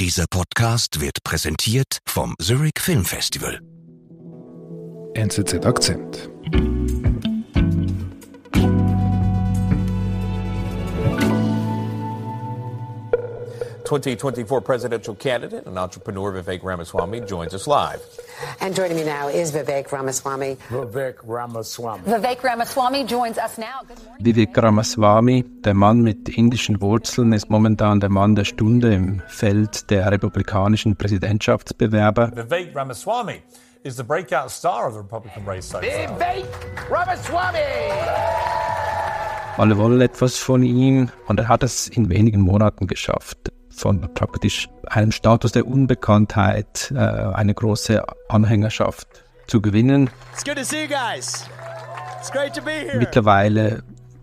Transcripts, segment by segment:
Dieser Podcast wird präsentiert vom Zurich Film Festival. NZZ Akzent. 2024 presidential candidate and entrepreneur Vivek Ramaswamy joins us live. And joining me now is Vivek Ramaswamy. Vivek Ramaswamy. Vivek Ramaswamy joins us now. Vivek Ramaswamy, der Mann mit indischen Wurzeln, ist momentan der Mann der Stunde im Feld der republikanischen Präsidentschaftsbewerber. Vivek Ramaswamy is the breakout star of the Republican race so far. Vivek Ramaswamy! Alle wollen etwas von ihm und er hat es in wenigen Monaten geschafft von praktisch einem Status der Unbekanntheit äh, eine große Anhängerschaft zu gewinnen. Mittlerweile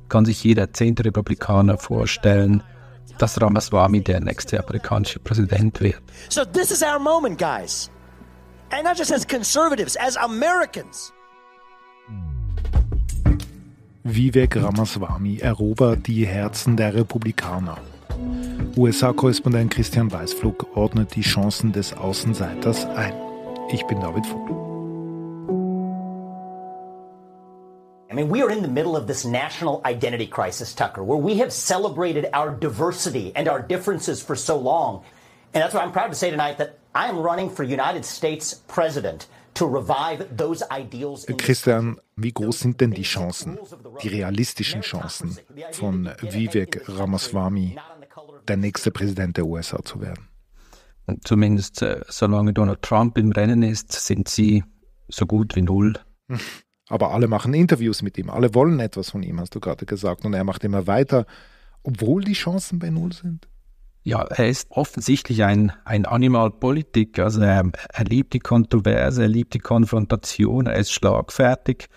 kann sich jeder zehnte Republikaner vorstellen, dass Ramaswamy der nächste amerikanische Präsident wird. So this is our moment, guys. And not just as conservatives, as Americans. Vivek Ramaswamy erobert die Herzen der Republikaner. USA-Korrespondent Christian Weißflug ordnet die Chancen des Außenseiters ein. Ich bin David Vogel. I mean, we are in the middle of this national identity crisis, Tucker, where we have celebrated our diversity and our differences for so long. And that's why I'm proud to say tonight that I am running for United States president to revive those ideals. Christian, wie groß sind denn die Chancen, die realistischen Chancen von Vivek Ramaswamy der nächste Präsident der USA zu werden. Und zumindest äh, solange Donald Trump im Rennen ist, sind sie so gut wie null. Aber alle machen Interviews mit ihm, alle wollen etwas von ihm, hast du gerade gesagt. Und er macht immer weiter, obwohl die Chancen bei null sind. Ja, er ist offensichtlich ein, ein Animalpolitik. Also er, er liebt die Kontroverse, er liebt die Konfrontation, er ist schlagfertig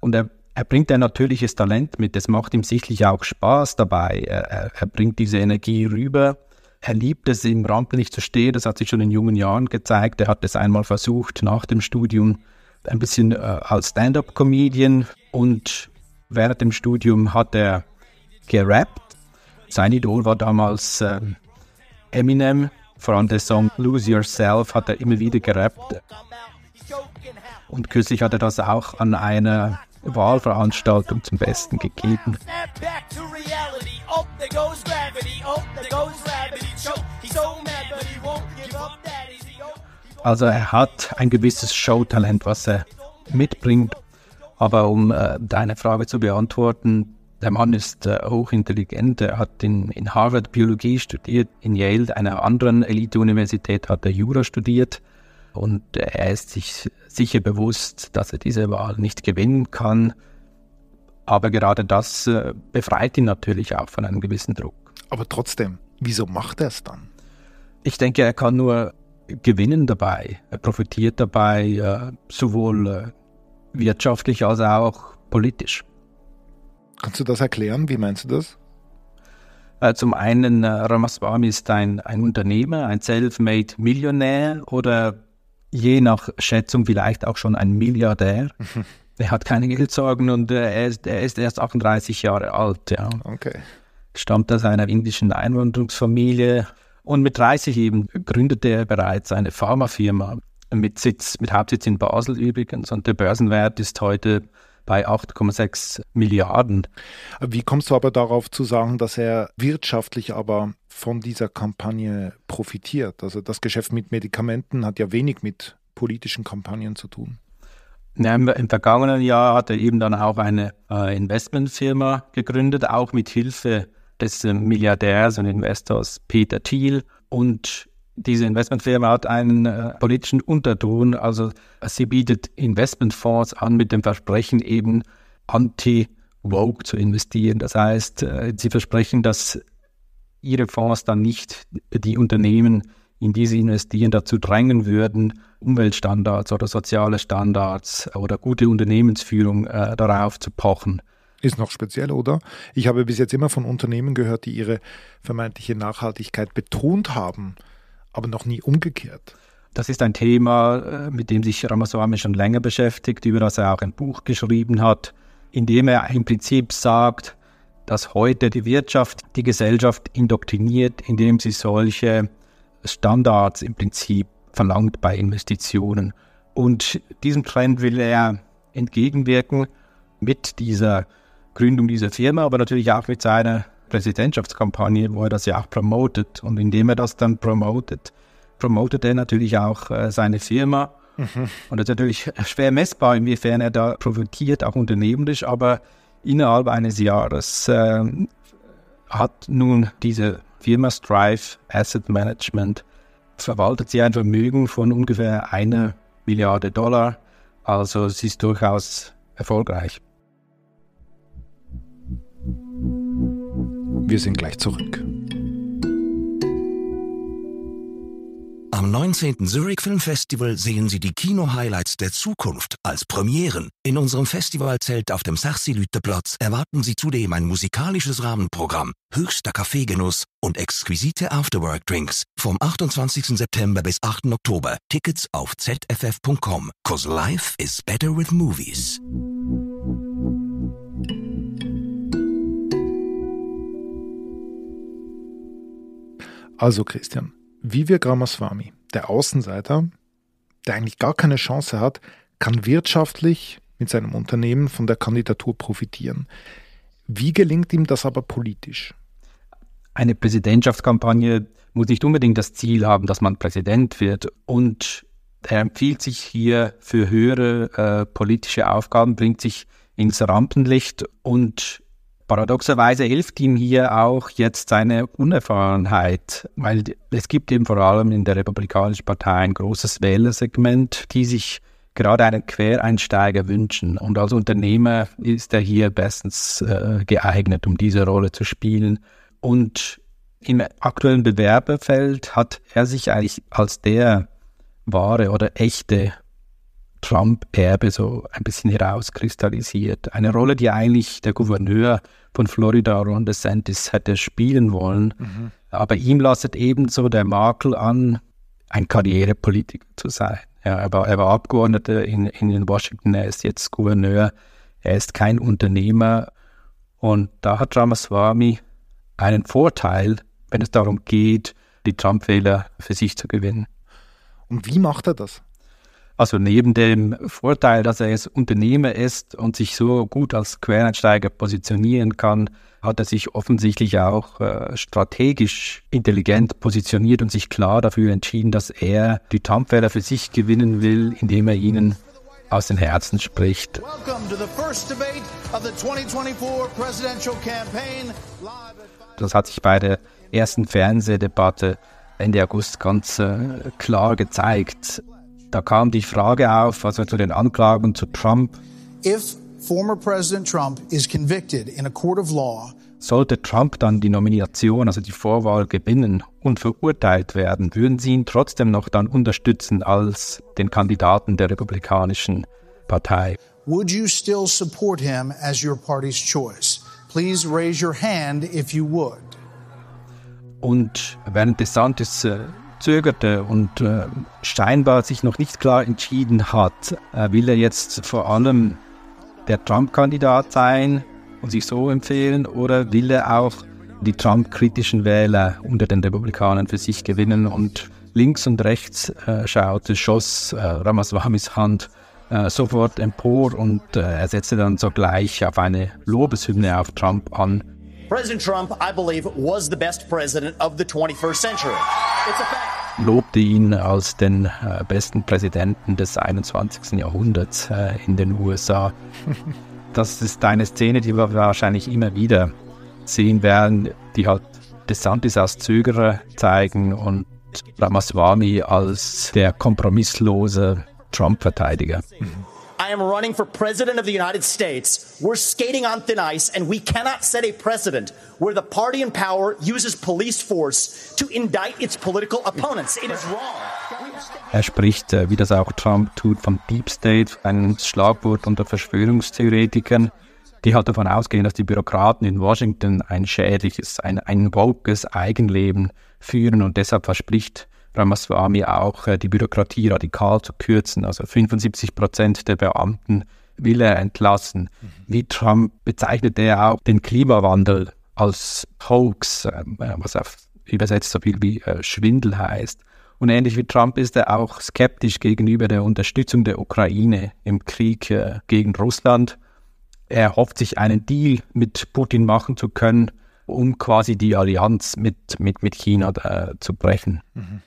und er er bringt ein natürliches Talent mit, es macht ihm sichtlich auch Spaß dabei, er, er bringt diese Energie rüber. Er liebt es, im Rampenlicht zu stehen, das hat sich schon in jungen Jahren gezeigt. Er hat es einmal versucht, nach dem Studium ein bisschen äh, als Stand-up-Comedian und während dem Studium hat er gerappt. Sein Idol war damals äh, Eminem, vor allem der Song Lose Yourself hat er immer wieder gerappt. Und kürzlich hat er das auch an einer Wahlveranstaltung zum Besten gegeben. Also er hat ein gewisses Showtalent, was er mitbringt. Aber um äh, deine Frage zu beantworten, der Mann ist äh, hochintelligent. Er hat in, in Harvard Biologie studiert, in Yale, einer anderen Elite-Universität, hat er Jura studiert. Und er ist sich sicher bewusst, dass er diese Wahl nicht gewinnen kann. Aber gerade das äh, befreit ihn natürlich auch von einem gewissen Druck. Aber trotzdem, wieso macht er es dann? Ich denke, er kann nur gewinnen dabei. Er profitiert dabei äh, sowohl äh, wirtschaftlich als auch politisch. Kannst du das erklären? Wie meinst du das? Zum einen, Ramaswamy ist ein, ein Unternehmer, ein Self-Made Millionär oder je nach Schätzung vielleicht auch schon ein Milliardär. Er hat keine Geldsorgen und äh, er, ist, er, ist, erst 38 Jahre alt. Ja. Okay. Stammt aus einer indischen Einwanderungsfamilie und mit 30 eben gründete er bereits eine Pharmafirma mit Sitz, mit Hauptsitz in Basel übrigens und der Börsenwert ist heute bei 8,6 Milliarden. Wie kommst du aber darauf zu sagen, dass er wirtschaftlich aber von dieser Kampagne profitiert? Also das Geschäft mit Medikamenten hat ja wenig mit politischen Kampagnen zu tun. Ja, im, im, vergangenen Jahr hat er eben dann auch eine äh, Investmentfirma gegründet, auch mit Hilfe des äh, Milliardärs und Investors Peter Thiel. Und diese Investmentfirma hat einen äh, politischen Unterton, also sie bietet Investmentfonds an mit dem Versprechen eben anti-woke zu investieren. Das heißt, äh, sie versprechen, dass ihre Fonds dann nicht die Unternehmen, in die sie investieren, dazu drängen würden, Umweltstandards oder soziale Standards oder gute Unternehmensführung äh, darauf zu pochen. Ist noch speziell, oder? Ich habe bis jetzt immer von Unternehmen gehört, die ihre vermeintliche Nachhaltigkeit betont haben aber noch nie umgekehrt. Das ist ein Thema, äh, mit dem sich Ramaswamy schon länger beschäftigt, über das er auch ein Buch geschrieben hat, in dem er im Prinzip sagt, dass heute die Wirtschaft die Gesellschaft indoktriniert, indem sie solche Standards im Prinzip verlangt bei Investitionen. Und diesem Trend will er entgegenwirken mit dieser Gründung dieser Firma, aber natürlich auch mit seiner Präsidentschaftskampagne, wo er das ja auch promotet. Und indem er das dann promotet, promotet er natürlich auch äh, seine Firma. Mhm. Und das ist natürlich schwer messbar, inwiefern er da profitiert, auch unternehmerisch, aber innerhalb eines Jahres äh, hat nun diese Firma Strive Asset Management, verwaltet sie ein Vermögen von ungefähr einer Milliarde Dollar. Also es ist durchaus erfolgreich. Wir sind gleich zurück. Am 19. Zurich Film Festival sehen Sie die Kino-Highlights der Zukunft als Premieren. In unserem Festivalzelt auf dem Sachsilüteplatz erwarten Sie zudem ein musikalisches Rahmenprogramm, höchster Kaffeegenuss und exquisite Afterwork-Drinks vom 28. September bis 8. Oktober. Tickets auf zff.com. Cause life is better with movies. Also Christian, Vivek Gramaswamy, der Außenseiter, der eigentlich gar keine Chance hat, kann wirtschaftlich mit seinem Unternehmen von der Kandidatur profitieren. Wie gelingt ihm das aber politisch? Eine Präsidentschaftskampagne muss nicht unbedingt das Ziel haben, dass man Präsident wird. Und er empfiehlt sich hier für höhere äh, politische Aufgaben, bringt sich ins Rampenlicht und Paradoxerweise hilft ihm hier auch jetzt seine Unerfahrenheit, weil es gibt eben vor allem in der Republikanischen Partei ein großes Wählersegment, die sich gerade einen Quereinsteiger wünschen. Und als Unternehmer ist er hier bestens äh, geeignet, um diese Rolle zu spielen. Und im aktuellen Bewerberfeld hat er sich eigentlich als der wahre oder echte Trump-Erbe so ein bisschen herauskristallisiert. Eine Rolle, die eigentlich der Gouverneur von Florida, Ron DeSantis, hätte spielen wollen. Mhm. Aber ihm lastet ebenso der Makel an, ein Karrierepolitiker zu sein. Ja, er, war, er war Abgeordneter in, in Washington, er ist jetzt Gouverneur, er ist kein Unternehmer. Und da hat Ramaswamy einen Vorteil, wenn es darum geht, die Trump-Wähler für sich zu gewinnen. Und wie macht er das? Also neben dem Vorteil, dass er jetzt Unternehmer ist und sich so gut als Quereinsteiger positionieren kann, hat er sich offensichtlich auch äh, strategisch intelligent positioniert und sich klar dafür entschieden, dass er die Tampfeller für sich gewinnen will, indem er ihnen aus den Herzen spricht. Das hat sich bei der ersten Fernsehdebatte Ende August ganz äh, klar gezeigt. Da kam die Frage auf, also zu den Anklagen zu Trump. If former President Trump is convicted in a court of law, sollte Trump dann die Nomination, also die Vorwahl gewinnen und verurteilt werden, würden Sie ihn trotzdem noch dann unterstützen als den Kandidaten der Republikanischen Partei? Would you still support him as your party's choice? Please raise your hand if you would. Und während DeSantis äh, zögerte und äh, scheinbar sich noch nicht klar entschieden hat, äh, will er jetzt vor allem der Trump-Kandidat sein und sich so empfehlen oder will er auch die Trump-kritischen Wähler unter den Republikanern für sich gewinnen und links und rechts äh, schaute, schoss äh, Ramaswamis Hand äh, sofort empor und äh, er setzte dann sogleich auf eine Lobeshymne auf Trump an, President Trump, I believe, was the best president of the 21st century. It's a fact. lobte ihn als den äh, besten Präsidenten des 21. Jahrhunderts äh, in den USA. Das ist eine Szene, die wir wahrscheinlich immer wieder sehen werden, die halt DeSantis als Zögerer zeigen und Ramaswamy als der kompromisslose Trump-Verteidiger. Mhm. I am running for president of the United States, we're skating on thin ice, and we cannot set a precedent where the party in power uses police force to indict its political opponents. It is wrong. Er spricht, äh, wie das auch Trump tut, vom Deep State, einem Schlagwort unter Verschwörungstheoretikern, die halt davon ausgehen, dass die Bürokraten in Washington ein schädliches, ein, ein wokes Eigenleben führen und deshalb verspricht Ramaswamy auch, äh, die Bürokratie radikal zu kürzen. Also 75 Prozent der Beamten will er entlassen. Mhm. Wie Trump bezeichnet er auch den Klimawandel als Hoax, ähm, äh, was auf übersetzt so viel wie äh, Schwindel heißt. Und ähnlich wie Trump ist er auch skeptisch gegenüber der Unterstützung der Ukraine im Krieg gegen Russland. Er hofft sich einen Deal mit Putin machen zu können, um quasi die Allianz mit, mit, mit China äh, zu brechen. Mhm.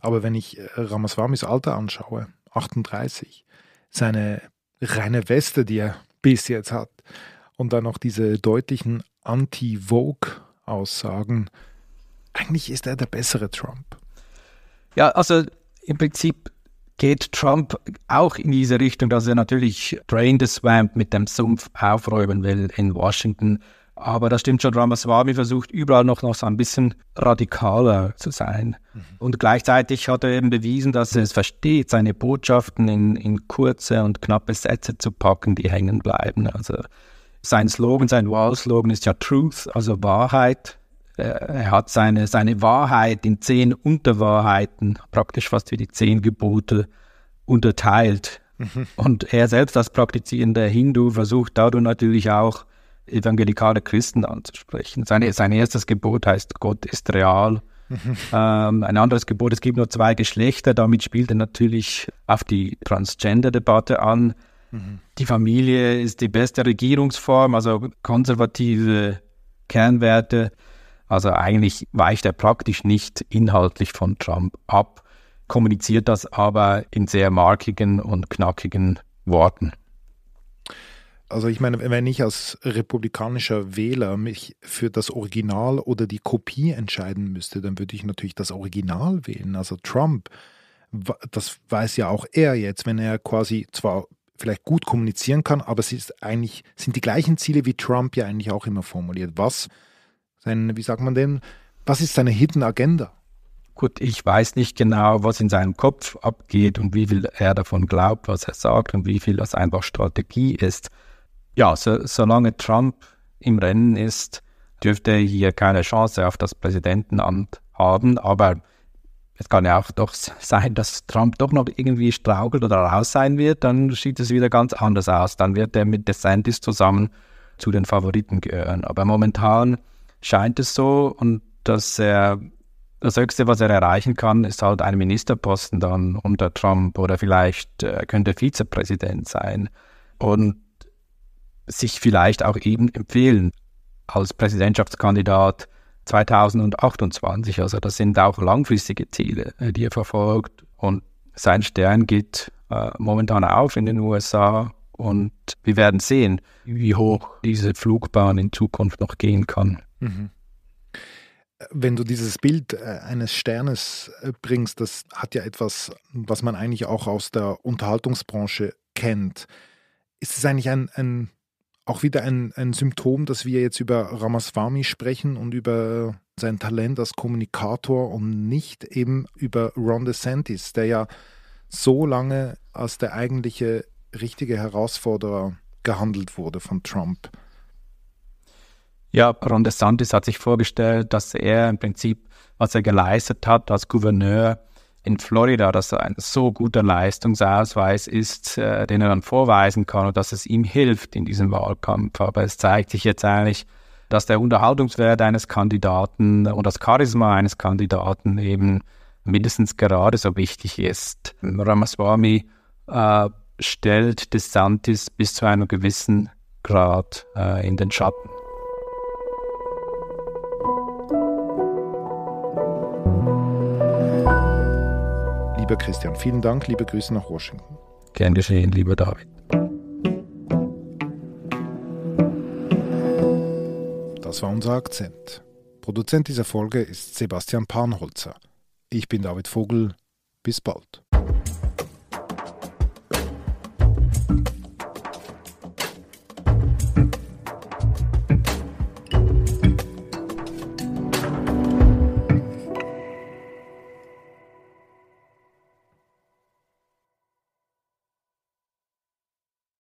Aber wenn ich äh, Ramaswamis Alter anschaue, 38, seine reine Weste, die er bis jetzt hat, und dann noch diese deutlichen Anti-Vogue-Aussagen, eigentlich ist er der bessere Trump. Ja, also im Prinzip geht Trump auch in diese Richtung, dass er natürlich Drain the Swamp mit dem Sumpf aufräumen will in Washington. Aber das stimmt schon, Ramaswamy versucht überall noch, noch so ein bisschen radikaler zu sein. Mhm. Und gleichzeitig hat er eben bewiesen, dass er es versteht, seine Botschaften in, in kurze und knappe Sätze zu packen, die hängen bleiben. Also sein Slogan, sein Wahlslogan ist ja Truth, also Wahrheit. Er hat seine, seine Wahrheit in zehn Unterwahrheiten, praktisch fast wie die zehn Gebote, unterteilt. Mhm. Und er selbst als praktizierender Hindu versucht dadurch natürlich auch evangelikale Christen anzusprechen. Seine, sein erstes Gebot heißt, Gott ist real. Mhm. Ähm, ein anderes Gebot, es gibt nur zwei Geschlechter, damit spielt er natürlich auf die Transgender-Debatte an. Mhm. Die Familie ist die beste Regierungsform, also konservative Kernwerte. Also eigentlich weicht er praktisch nicht inhaltlich von Trump ab, kommuniziert das aber in sehr markigen und knackigen Worten. Also ich meine, wenn ich als republikanischer Wähler mich für das Original oder die Kopie entscheiden müsste, dann würde ich natürlich das Original wählen. Also Trump, das weiß ja auch er jetzt, wenn er quasi zwar vielleicht gut kommunizieren kann, aber es ist eigentlich, sind die gleichen Ziele wie Trump ja eigentlich auch immer formuliert. Was sein, wie sagt man denn, was ist seine Hidden Agenda? Gut, ich weiß nicht genau, was in seinem Kopf abgeht und wie viel er davon glaubt, was er sagt und wie viel das einfach Strategie ist. Ja, so, solange Trump im Rennen ist, dürfte er hier keine Chance auf das Präsidentenamt haben. Aber es kann ja auch doch sein, dass Trump doch noch irgendwie straugelt oder raus sein wird. Dann sieht es wieder ganz anders aus. Dann wird er mit DeSantis zusammen zu den Favoriten gehören. Aber momentan scheint es so und dass er das Höchste, was er erreichen kann, ist halt ein Ministerposten dann unter Trump oder vielleicht äh, könnte Vizepräsident sein. Und sich vielleicht auch eben empfehlen als Präsidentschaftskandidat 2028. Also das sind auch langfristige Ziele, äh, die er verfolgt. Und sein Stern geht äh, momentan auf in den USA. Und wir werden sehen, wie hoch diese Flugbahn in Zukunft noch gehen kann. Mhm. Wenn du dieses Bild äh, eines Sternes äh, bringst, das hat ja etwas, was man eigentlich auch aus der Unterhaltungsbranche kennt. Ist es eigentlich ein, ein auch wieder ein, ein Symptom, dass wir jetzt über Ramaswamy sprechen und über sein Talent als Kommunikator und nicht eben über Ron DeSantis, der ja so lange als der eigentliche richtige Herausforderer gehandelt wurde von Trump. Ja, Ron DeSantis hat sich vorgestellt, dass er im Prinzip, was er geleistet hat als Gouverneur, in Florida, dass er ein so guter Leistungsausweis ist, äh, den er dann vorweisen kann und dass es ihm hilft in diesem Wahlkampf. Aber es zeigt sich jetzt eigentlich, dass der Unterhaltungswert eines Kandidaten und das Charisma eines Kandidaten eben mindestens gerade so wichtig ist. Ramaswamy äh, stellt DeSantis bis zu einem gewissen Grad äh, in den Schatten. Lieber Christian, vielen Dank, liebe Grüße nach Washington. Gern geschehen, lieber David. Das war unser Akzent. Produzent dieser Folge ist Sebastian Panholzer. Ich bin David Vogel. Bis bald.